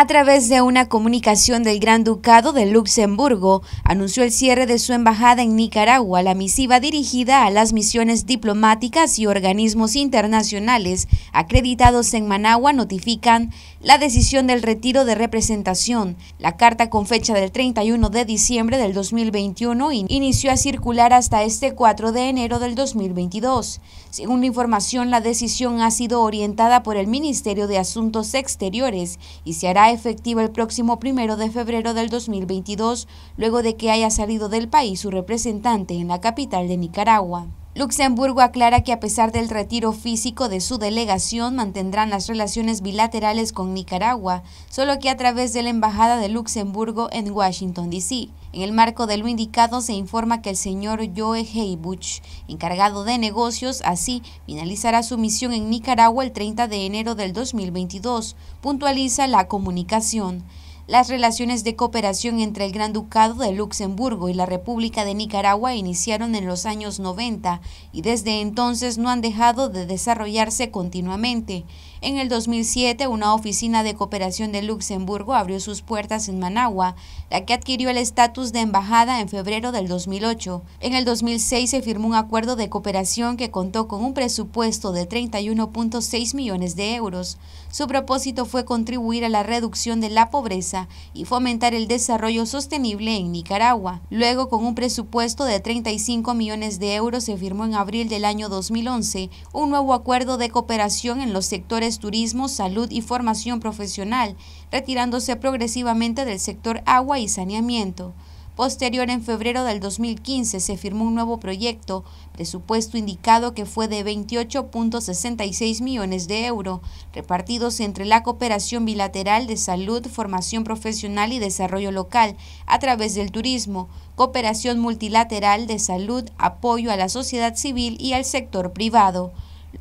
a través de una comunicación del Gran Ducado de Luxemburgo, anunció el cierre de su embajada en Nicaragua, la misiva dirigida a las misiones diplomáticas y organismos internacionales acreditados en Managua notifican la decisión del retiro de representación. La carta con fecha del 31 de diciembre del 2021 inició a circular hasta este 4 de enero del 2022. Según la información, la decisión ha sido orientada por el Ministerio de Asuntos Exteriores y se hará efectiva el próximo primero de febrero del 2022, luego de que haya salido del país su representante en la capital de Nicaragua. Luxemburgo aclara que a pesar del retiro físico de su delegación mantendrán las relaciones bilaterales con Nicaragua, solo que a través de la Embajada de Luxemburgo en Washington, D.C. En el marco de lo indicado se informa que el señor Joe Heibuch, encargado de negocios, así finalizará su misión en Nicaragua el 30 de enero del 2022, puntualiza la comunicación. Las relaciones de cooperación entre el Gran Ducado de Luxemburgo y la República de Nicaragua iniciaron en los años 90 y desde entonces no han dejado de desarrollarse continuamente. En el 2007, una oficina de cooperación de Luxemburgo abrió sus puertas en Managua, la que adquirió el estatus de embajada en febrero del 2008. En el 2006 se firmó un acuerdo de cooperación que contó con un presupuesto de 31.6 millones de euros. Su propósito fue contribuir a la reducción de la pobreza y fomentar el desarrollo sostenible en Nicaragua. Luego, con un presupuesto de 35 millones de euros, se firmó en abril del año 2011 un nuevo acuerdo de cooperación en los sectores turismo, salud y formación profesional, retirándose progresivamente del sector agua y saneamiento. Posterior, en febrero del 2015, se firmó un nuevo proyecto, presupuesto indicado que fue de 28.66 millones de euros, repartidos entre la cooperación bilateral de salud, formación profesional y desarrollo local a través del turismo, cooperación multilateral de salud, apoyo a la sociedad civil y al sector privado.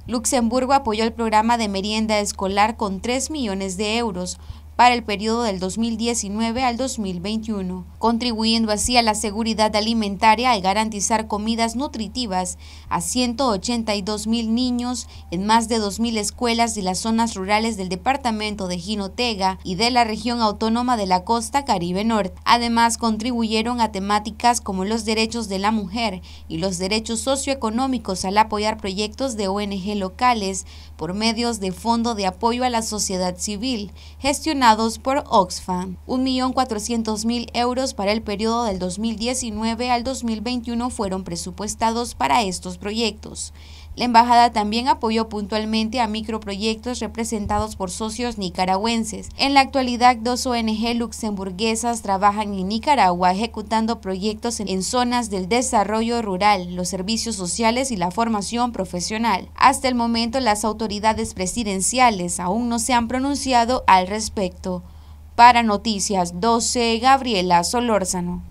Luxemburgo apoyó el programa de merienda escolar con 3 millones de euros, para el periodo del 2019 al 2021, contribuyendo así a la seguridad alimentaria al garantizar comidas nutritivas a 182 mil niños en más de 2.000 escuelas de las zonas rurales del departamento de Jinotega y de la región autónoma de la costa Caribe Norte. Además, contribuyeron a temáticas como los derechos de la mujer y los derechos socioeconómicos al apoyar proyectos de ONG locales por medios de Fondo de Apoyo a la Sociedad Civil, gestionados por Oxfam. 1.400.000 euros para el periodo del 2019 al 2021 fueron presupuestados para estos proyectos. La embajada también apoyó puntualmente a microproyectos representados por socios nicaragüenses. En la actualidad, dos ONG luxemburguesas trabajan en Nicaragua ejecutando proyectos en zonas del desarrollo rural, los servicios sociales y la formación profesional. Hasta el momento, las autoridades presidenciales aún no se han pronunciado al respecto. Para Noticias 12, Gabriela Solórzano.